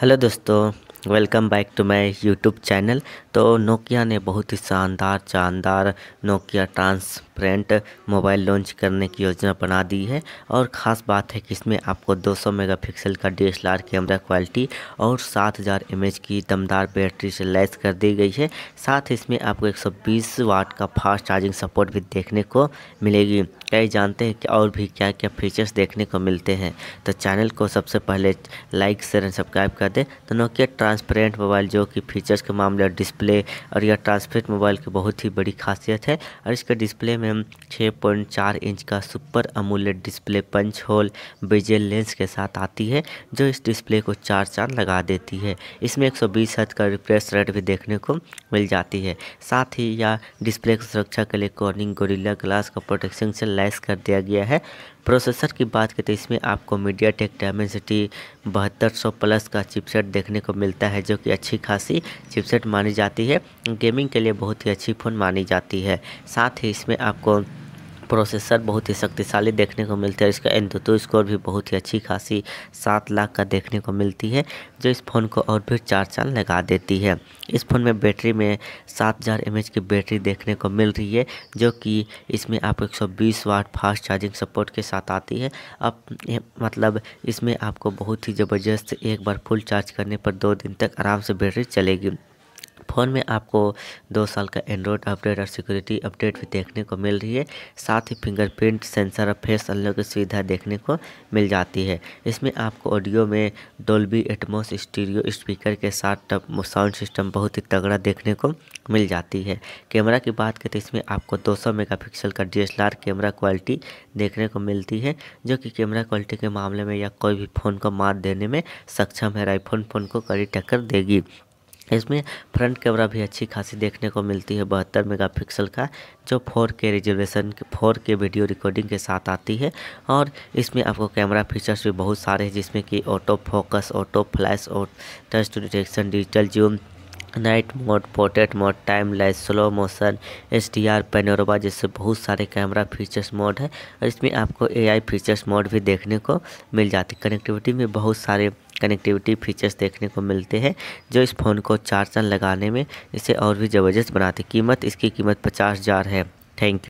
hello दोस्तों welcome back to my YouTube channel तो Nokia ने बहुत ही शानदार शानदार Nokia transparent mobile launch करने की योजना बना दी है और ख़ास बात है कि इसमें आपको 200 मेगापिक्सल का डी कैमरा क्वालिटी और 7000 हज़ार की दमदार बैटरी से लैस कर दी गई है साथ ही इसमें आपको 120 वाट का फास्ट चार्जिंग सपोर्ट भी देखने को मिलेगी कई जानते हैं कि और भी क्या क्या फीचर्स देखने को मिलते हैं तो चैनल को सबसे पहले लाइक शेयर एंड सब्सक्राइब कर दें तो नोकिया ट्रांसपेरेंट मोबाइल जो कि फीचर्स के मामले डिस्प्ले और यह ट्रांसपेरेंट मोबाइल की बहुत ही बड़ी खासियत है और इसके डिस्प्ले में में 6.4 इंच का super AMOLED display punch hole bezel less के साथ आती है जो इस डिस्प्ले को चार चार लगा देती है इसमें एक सौ का रिफ्रेश रेट भी देखने को मिल जाती है साथ ही यह डिस्प्ले की सुरक्षा के लिए कॉर्निंग गोरिल्ला ग्लास का प्रोटेक्शन से लैस कर दिया गया है प्रोसेसर की बात करें तो इसमें आपको मीडिया टेक डायमेंसिटी बहत्तर सौ प्लस का चिपसेट देखने को मिलता है जो कि अच्छी खासी चिपसेट मानी जाती है गेमिंग के लिए बहुत ही अच्छी फ़ोन मानी जाती है साथ ही इसमें आपको प्रोसेसर बहुत ही शक्तिशाली देखने को मिलता है इसका एंतुतु स्कोर भी बहुत ही अच्छी खासी सात लाख का देखने को मिलती है जो इस फ़ोन को और भी चार चांद लगा देती है इस फ़ोन में बैटरी में सात हज़ार एम की बैटरी देखने को मिल रही है जो कि इसमें आपको एक सौ बीस वाट फास्ट चार्जिंग सपोर्ट के साथ आती है अब मतलब इसमें आपको बहुत ही ज़बरदस्त एक बार फुल चार्ज करने पर दो दिन तक आराम से बैटरी चलेगी फ़ोन में आपको दो साल का एंड्रॉयड अपडेट और सिक्योरिटी अपडेट भी देखने को मिल रही है साथ ही फिंगरप्रिंट सेंसर और फेस अलग की सुविधा देखने को मिल जाती है इसमें आपको ऑडियो में डोल्बी एटमोस स्टीरियो स्पीकर के साथ साउंड सिस्टम बहुत ही तगड़ा देखने को मिल जाती है कैमरा की बात करें तो इसमें आपको 200 पिक्सल का डी कैमरा क्वालिटी देखने को मिलती है जो कि कैमरा क्वालिटी के मामले में या कोई भी फ़ोन को मात देने में सक्षम है राइफोन फ़ोन को कड़ी टक्कर देगी इसमें फ्रंट कैमरा भी अच्छी खासी देखने को मिलती है बहत्तर मेगापिक्सल का जो four K resolution four K video recording के साथ आती है और इसमें आपको कैमरा फीचर्स भी बहुत सारे हैं जिसमें कि ऑटो फोकस ऑटो फ्लैश और touch to detection digital zoom night mode portrait mode time lapse slow motion S D R panorama जैसे बहुत सारे कैमरा फीचर्स मोड है और इसमें आपको ए आई फीचर्स मोड भी देखने को मिल जाती कनेक्टिविटी में बहुत सारे कनेक्टिविटी फीचर्स देखने को मिलते हैं जो इस फ़ोन को चार्जर लगाने में इसे और भी ज़बरदस्त बनाते कीमत इसकी कीमत पचास हज़ार है थैंक यू